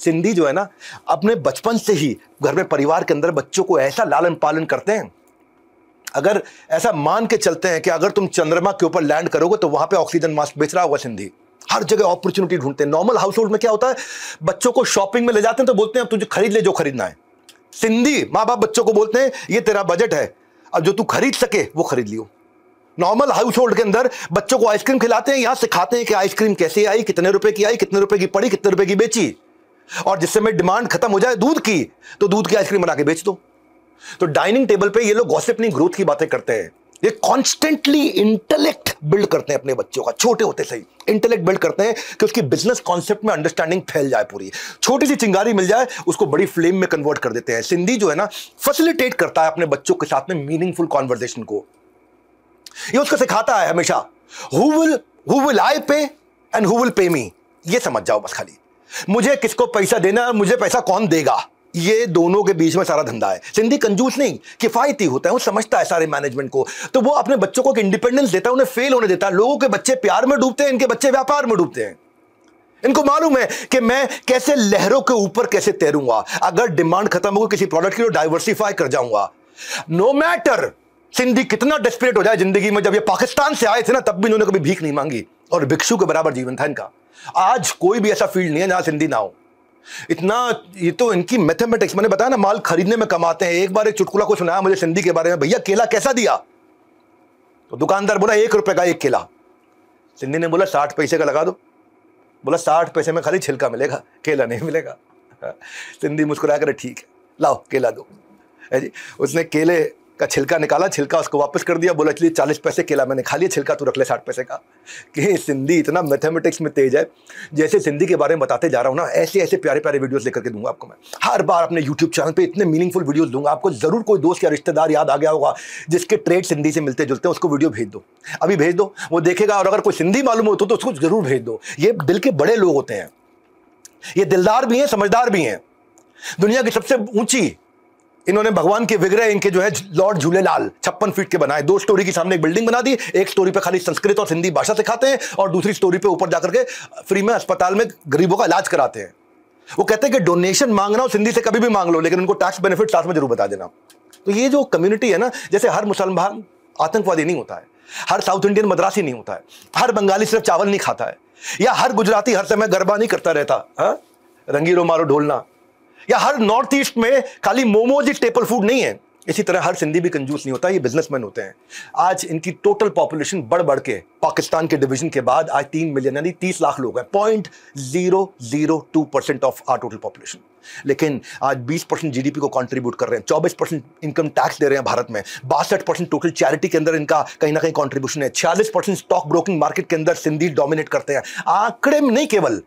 सिंधी जो है ना अपने बचपन से ही घर में परिवार के अंदर बच्चों को ऐसा लालन पालन करते हैं अगर ऐसा मान के चलते हैं कि अगर तुम चंद्रमा के ऊपर लैंड करोगे तो वहां पे ऑक्सीजन मास्क बेच रहा होगा सिंधी हर जगह अपॉर्चुनिटी ढूंढते हैं नॉर्मल हाउस होल्ड में क्या होता है बच्चों को शॉपिंग में ले जाते हैं तो बोलते हैं तुझे खरीद ले जो खरीदना है सिंधी माँ बाप बच्चों को बोलते हैं ये तेरा बजट है अब जो तू खरीद सके वो खरीद लियो नॉर्मल हाउस होल्ड के अंदर बच्चों को आइसक्रीम खिलाते हैं यहां सिखाते हैं कि आइसक्रीम कैसे आई कितने रुपए की आई कितने रुपए की पड़ी कितने रुपए की बेची और जिससे समय डिमांड खत्म हो जाए दूध की तो दूध की आइसक्रीम बना के बेच दो तो डाइनिंग टेबल पे ये लोग नहीं ग्रोथ की बातें करते हैं ये कॉन्स्टेंटली इंटेलेक्ट बिल्ड करते हैं अपने बच्चों का छोटे होते सही इंटेलेक्ट बिल्ड करते हैं कि उसकी बिजनेस कॉन्सेप्ट में अंडरस्टैंडिंग फैल जाए पूरी छोटी सी चिंगारी मिल जाए उसको बड़ी फ्लेम में कन्वर्ट कर देते हैं सिंधी जो है ना फैसिलिटेट करता है अपने बच्चों के साथ में मीनिंगफुल कॉन्वर्जेशन को ये उसको सिखाता है हमेशा who will who will I pay and who will pay मी ये समझ जाओ बस खाली मुझे किसको पैसा देना और मुझे पैसा कौन देगा ये दोनों के बीच में सारा धंधा है सिंधी कंजूस नहीं किफायती होता है वो समझता है सारे मैनेजमेंट को तो वो अपने बच्चों को एक इंडिपेंडेंस देता है उन्हें फेल होने देता है लोगों के बच्चे प्यार में डूबते हैं इनके बच्चे व्यापार में डूबते हैं इनको मालूम है कि मैं कैसे लहरों के ऊपर कैसे तैरूंगा अगर डिमांड खत्म होगी किसी प्रोडक्ट की तो डाइवर्सिफाई कर जाऊंगा नो मैटर सिंधी कितना डेस्परेट हो जाए जिंदगी में जब ये पाकिस्तान से आए थे ना तब भी इन्होंने कभी भीख नहीं मांगी और भिक्षु के बराबर जीवन था इनका आज कोई भी ऐसा फील्ड नहीं है जहां सिंधी ना हो इतना ये तो इनकी मैथमेटिक्स मैंने बताया ना माल खरीदने में कमाते हैं एक बार एक चुटकुला को सुनाया मुझे सिंधी के बारे में भैया केला कैसा दिया तो दुकानदार बोला एक रुपए का एक केला सिंधी ने बोला साठ पैसे का लगा दो बोला साठ पैसे में खाली छिलका मिलेगा केला नहीं मिलेगा सिंधी मुस्कुरा कर ठीक है लाओ केला दो जी उसने केले का छिलका निकाला छिलका उसको वापस कर दिया बोला चलिए चालीस पैसे केला मैंने खा लिया छिलका तू रख ले साठ पैसे का कि सिंधी इतना मैथमेटिक्स में तेज है जैसे सिंधी के बारे में बताते जा रहा हूँ ना ऐसे ऐसे प्यारे प्यारे वीडियोस लेकर के दूंगा आपको मैं हर बार अपने यूट्यूब चैनल पर इतने मीनिंगफुल वीडियोज़ दूंगा आपको ज़रूर कोई दोस्त या रिश्तेदार याद आ गया होगा जिसके ट्रेड सिंधी से मिलते जुलते हैं उसको वीडियो भेज दो अभी भेज दो वो देखेगा और अगर कोई सिंधी मालूम हो तो, तो उसको ज़रूर भेज दो ये दिल के बड़े लोग होते हैं ये दिलदार भी हैं समझदार भी हैं दुनिया की सबसे ऊंची इन्होंने भगवान के विग्रह इनके जो है लॉर्ड झूलेलाल छप्पन फीट के बनाए दो स्टोरी के सामने एक बिल्डिंग बना दी एक स्टोरी पे खाली संस्कृत और हिंदी भाषा सिखाते हैं और दूसरी स्टोरी पे ऊपर जाकर के फ्री में अस्पताल में गरीबों का इलाज कराते हैं वो कहते हैं कि डोनेशन मांगना हो हिंदी से कभी भी मांग लो लेकिन उनको टैक्स बेनिफिट साथ में जरूर बता देना तो ये जो कम्युनिटी है ना जैसे हर मुसलमान आतंकवादी नहीं होता है हर साउथ इंडियन मद्रासी नहीं होता है हर बंगाली सिर्फ चावल नहीं खाता है या हर गुजराती हर समय गरबा नहीं करता रहता हाँ रंगीरो मारो ढोलना या हर नॉर्थ ईस्ट में खाली मोमोज ही स्टेपल फूड नहीं है इसी तरह हर सिंधी भी कंजूस नहीं होता ये बिजनेसमैन होते हैं आज इनकी टोटल पॉपुलेशन बढ़ बढ़ के पाकिस्तान के डिवीजन के बाद आज तीन मिलियन यानी तीस लाख लोग हैं point zero zero two percent of our total population लेकिन आज 20 परसेंट जीडीपी को कंट्रीब्यूट कर रहे हैं 24 परसेंट इनकम टैक्स दे रहे हैं भारत में बासठ परसेंट टोटल चैरिटी के अंदर इनका कहीं ना कहीं कॉन्ट्रीब्यूशन है छियालीस परसेंट स्टॉक ब्रोकिंग मार्केट के अंदर सिंधी डोमिनेट करते हैं आंकड़े में नहीं केवल